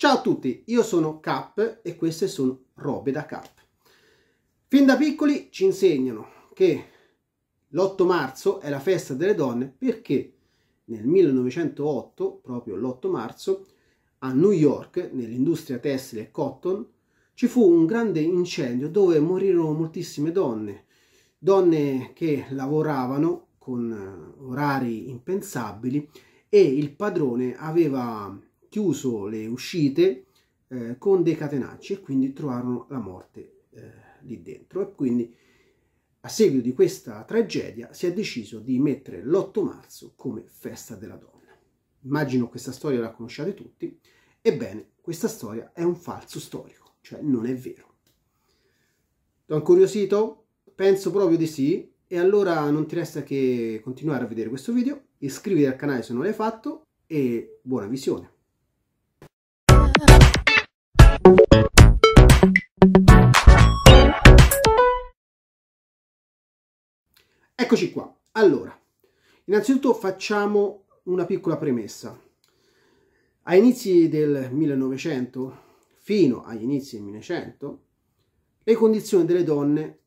Ciao a tutti, io sono Cap e queste sono robe da Cap. Fin da piccoli ci insegnano che l'8 marzo è la festa delle donne perché nel 1908, proprio l'8 marzo, a New York, nell'industria tessile e cotton, ci fu un grande incendio dove morirono moltissime donne, donne che lavoravano con eh, orari impensabili e il padrone aveva chiuso le uscite eh, con dei catenacci e quindi trovarono la morte eh, lì dentro. E quindi a seguito di questa tragedia si è deciso di mettere l'8 marzo come festa della donna. Immagino questa storia la conosciate tutti. Ebbene, questa storia è un falso storico, cioè non è vero. Ti ho incuriosito? Penso proprio di sì. E allora non ti resta che continuare a vedere questo video, iscriviti al canale se non l'hai fatto e buona visione. Eccoci qua. Allora, innanzitutto facciamo una piccola premessa. A inizi del 1900, fino agli inizi del 1900, le condizioni delle donne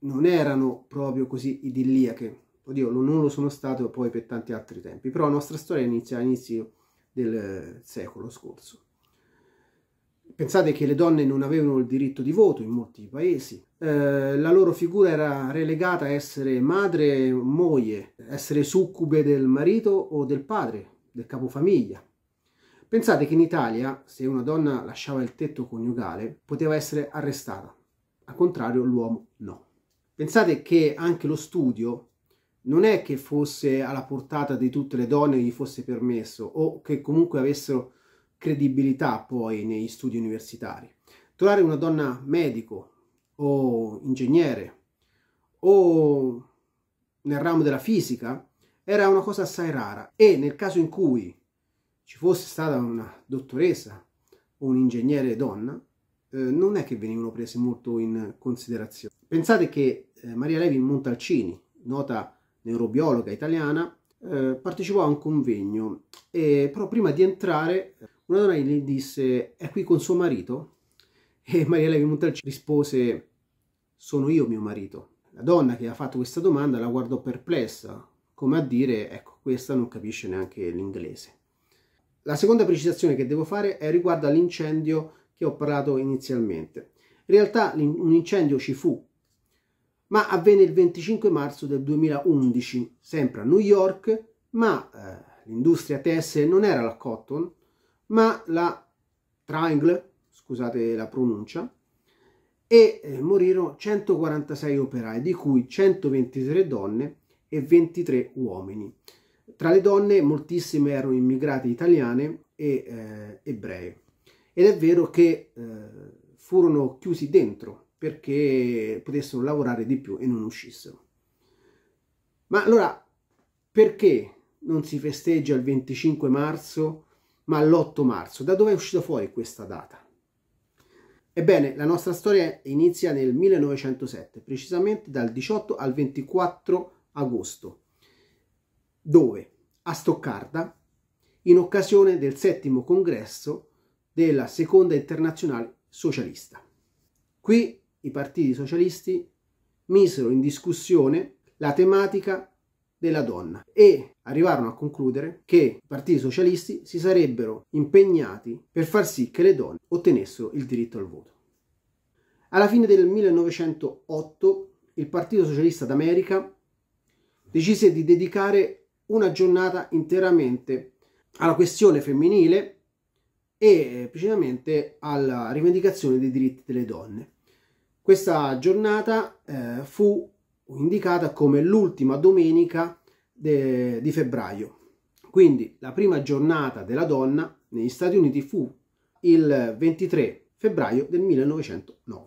non erano proprio così idilliache. Oddio, non lo sono state poi per tanti altri tempi, però la nostra storia inizia all'inizio del eh, secolo scorso. Pensate che le donne non avevano il diritto di voto in molti paesi, eh, la loro figura era relegata a essere madre, e moglie, essere succube del marito o del padre, del capofamiglia. Pensate che in Italia, se una donna lasciava il tetto coniugale, poteva essere arrestata, al contrario l'uomo no. Pensate che anche lo studio non è che fosse alla portata di tutte le donne gli fosse permesso o che comunque avessero credibilità poi negli studi universitari. Trovare una donna medico o ingegnere o nel ramo della fisica era una cosa assai rara e nel caso in cui ci fosse stata una dottoressa o un ingegnere donna, eh, non è che venivano prese molto in considerazione. Pensate che eh, Maria Levi Montalcini, nota neurobiologa italiana, eh, partecipò a un convegno e però prima di entrare una donna gli disse è qui con suo marito? E Maria Levi Montalci rispose sono io mio marito. La donna che ha fatto questa domanda la guardò perplessa, come a dire ecco questa non capisce neanche l'inglese. La seconda precisazione che devo fare è riguardo all'incendio che ho parlato inizialmente. In realtà un incendio ci fu ma avvenne il 25 marzo del 2011, sempre a New York, ma eh, l'industria tessile non era la Cotton, ma la Triangle, scusate la pronuncia, e eh, morirono 146 operai, di cui 123 donne e 23 uomini. Tra le donne moltissime erano immigrate italiane e eh, ebrei. Ed è vero che eh, furono chiusi dentro perché potessero lavorare di più e non uscissero. Ma allora perché non si festeggia il 25 marzo ma l'8 marzo? Da dove è uscita fuori questa data? Ebbene, la nostra storia inizia nel 1907, precisamente dal 18 al 24 agosto, dove a Stoccarda, in occasione del settimo congresso della Seconda Internazionale Socialista. Qui i partiti socialisti misero in discussione la tematica della donna e arrivarono a concludere che i partiti socialisti si sarebbero impegnati per far sì che le donne ottenessero il diritto al voto. Alla fine del 1908 il Partito Socialista d'America decise di dedicare una giornata interamente alla questione femminile e precisamente alla rivendicazione dei diritti delle donne. Questa giornata eh, fu indicata come l'ultima domenica di febbraio. Quindi la prima giornata della donna negli Stati Uniti fu il 23 febbraio del 1909.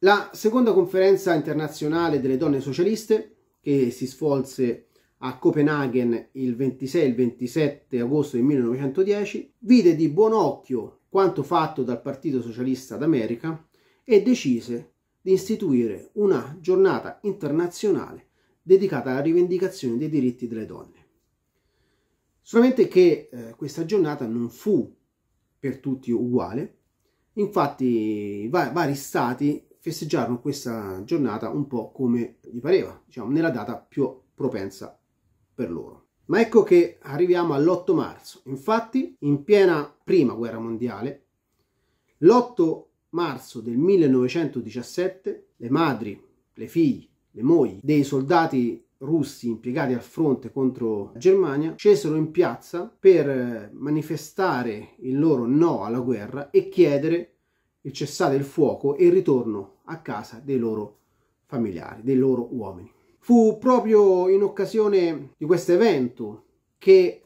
La seconda conferenza internazionale delle donne socialiste, che si svolse a Copenaghen il 26 e il 27 agosto del 1910, vide di buon occhio quanto fatto dal Partito Socialista d'America e decise di istituire una giornata internazionale dedicata alla rivendicazione dei diritti delle donne. Solamente che eh, questa giornata non fu per tutti uguale, infatti va- vari stati festeggiarono questa giornata un po' come gli pareva, diciamo nella data più propensa per loro. Ma ecco che arriviamo all'8 marzo, infatti in piena prima guerra mondiale, l'8 marzo del 1917 le madri, le figlie, le mogli dei soldati russi impiegati al fronte contro la Germania scesero in piazza per eh, manifestare il loro no alla guerra e chiedere il cessate il fuoco e il ritorno a casa dei loro familiari, dei loro uomini. Fu proprio in occasione di questo evento che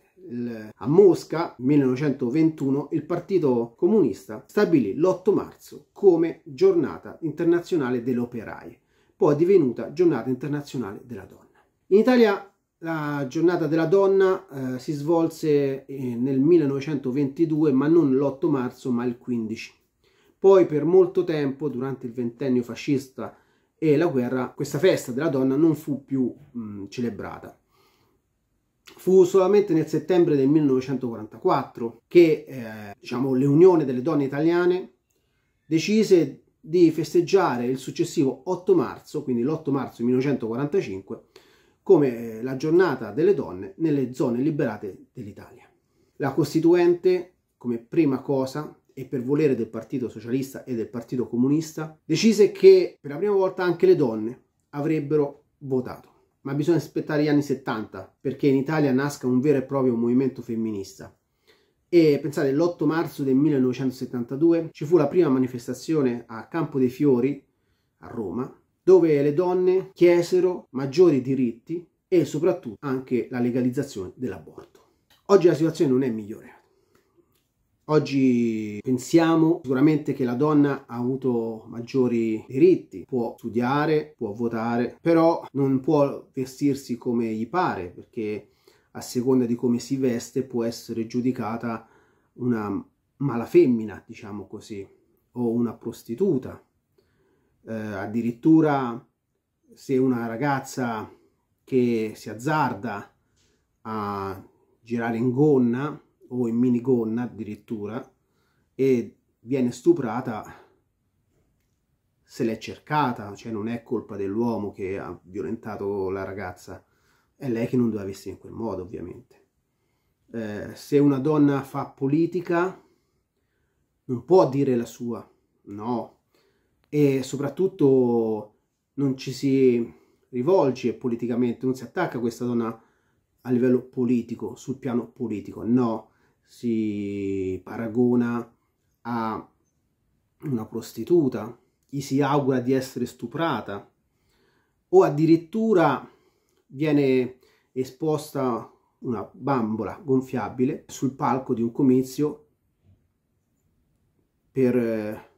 a Mosca 1921 il Partito Comunista stabilì l'8 marzo come giornata internazionale delle operaie, poi divenuta giornata internazionale della donna. In Italia la giornata della donna eh, si svolse eh, nel 1922, ma non l'8 marzo, ma il 15. Poi per molto tempo, durante il ventennio fascista e la guerra, questa festa della donna non fu più mh, celebrata. Fu solamente nel settembre del 1944 che eh, diciamo, l'Unione delle Donne Italiane decise di festeggiare il successivo 8 marzo, quindi l'8 marzo 1945, come eh, la giornata delle donne nelle zone liberate dell'Italia. La Costituente, come prima cosa, e per volere del Partito Socialista e del Partito Comunista, decise che per la prima volta anche le donne avrebbero votato ma bisogna aspettare gli anni 70 perché in Italia nasca un vero e proprio movimento femminista. E pensate, l'8 marzo del 1972 ci fu la prima manifestazione a Campo dei Fiori, a Roma, dove le donne chiesero maggiori diritti e soprattutto anche la legalizzazione dell'aborto. Oggi la situazione non è migliore. Oggi pensiamo sicuramente che la donna ha avuto maggiori diritti, può studiare, può votare, però non può vestirsi come gli pare perché a seconda di come si veste può essere giudicata una mala femmina, diciamo così, o una prostituta. Eh, addirittura se una ragazza che si azzarda a girare in gonna o in minigonna addirittura e viene stuprata se l'è cercata, cioè non è colpa dell'uomo che ha violentato la ragazza, è lei che non doveva vestire in quel modo ovviamente. Eh, se una donna fa politica non può dire la sua, no, e soprattutto non ci si rivolge politicamente, non si attacca a questa donna a livello politico, sul piano politico, no, si paragona a una prostituta, gli si augura di essere stuprata o addirittura viene esposta una bambola gonfiabile sul palco di un comizio per eh,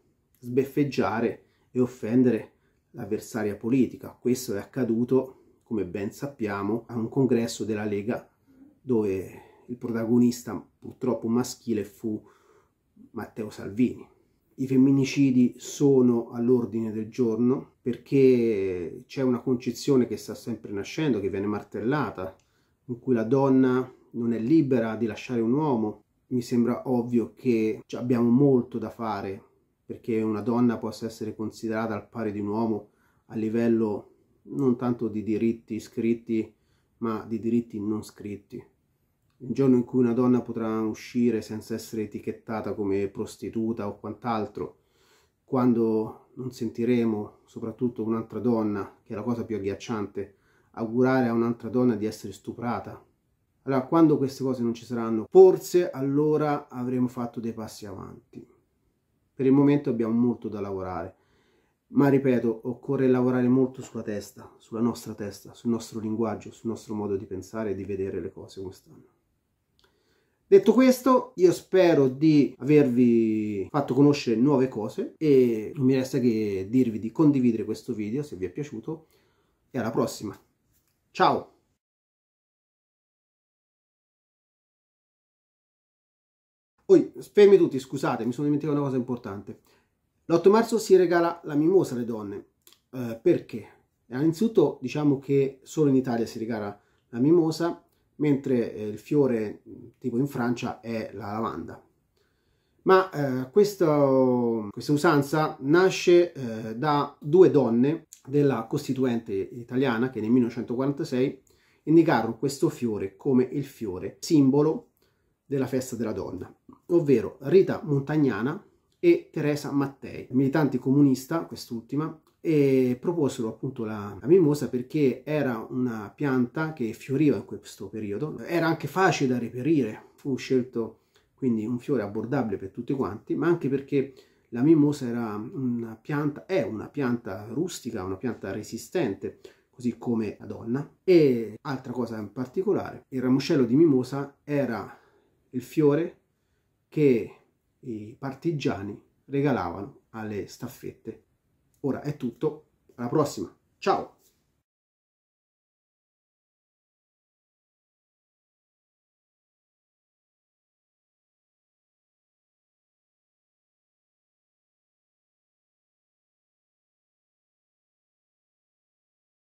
sbeffeggiare e offendere l'avversaria politica. Questo è accaduto, come ben sappiamo, a un congresso della Lega dove il protagonista purtroppo maschile fu Matteo Salvini. I femminicidi sono all'ordine del giorno perché c'è una concezione che sta sempre nascendo, che viene martellata, in cui la donna non è libera di lasciare un uomo. Mi sembra ovvio che abbiamo molto da fare perché una donna possa essere considerata al pari di un uomo a livello non tanto di diritti scritti, ma di diritti non scritti un giorno in cui una donna potrà uscire senza essere etichettata come prostituta o quant'altro, quando non sentiremo, soprattutto un'altra donna, che è la cosa più agghiacciante, augurare a un'altra donna di essere stuprata. Allora, quando queste cose non ci saranno, forse allora avremo fatto dei passi avanti. Per il momento abbiamo molto da lavorare, ma ripeto, occorre lavorare molto sulla testa, sulla nostra testa, sul nostro linguaggio, sul nostro modo di pensare e di vedere le cose come stanno. Detto questo, io spero di avervi fatto conoscere nuove cose e non mi resta che dirvi di condividere questo video se vi è piaciuto e alla prossima. Ciao! Oi, fermi tutti, scusate, mi sono dimenticato una cosa importante. L'8 marzo si regala la mimosa alle donne. Eh, perché? Innanzitutto diciamo che solo in Italia si regala la mimosa mentre eh, il fiore tipo in Francia è la lavanda. Ma eh, questo, questa, usanza nasce eh, da due donne della Costituente italiana che nel 1946 indicarono questo fiore come il fiore simbolo della festa della donna, ovvero Rita Montagnana e Teresa Mattei, militante comunista quest'ultima, e proposero appunto la, la, mimosa perché era una pianta che fioriva in questo periodo, era anche facile da reperire, fu scelto quindi un fiore abbordabile per tutti quanti, ma anche perché la mimosa era una pianta, è una pianta rustica, una pianta resistente, così come la donna. E altra cosa in particolare, il ramoscello di mimosa era il fiore che i partigiani regalavano alle staffette Ora è tutto, alla prossima, ciao!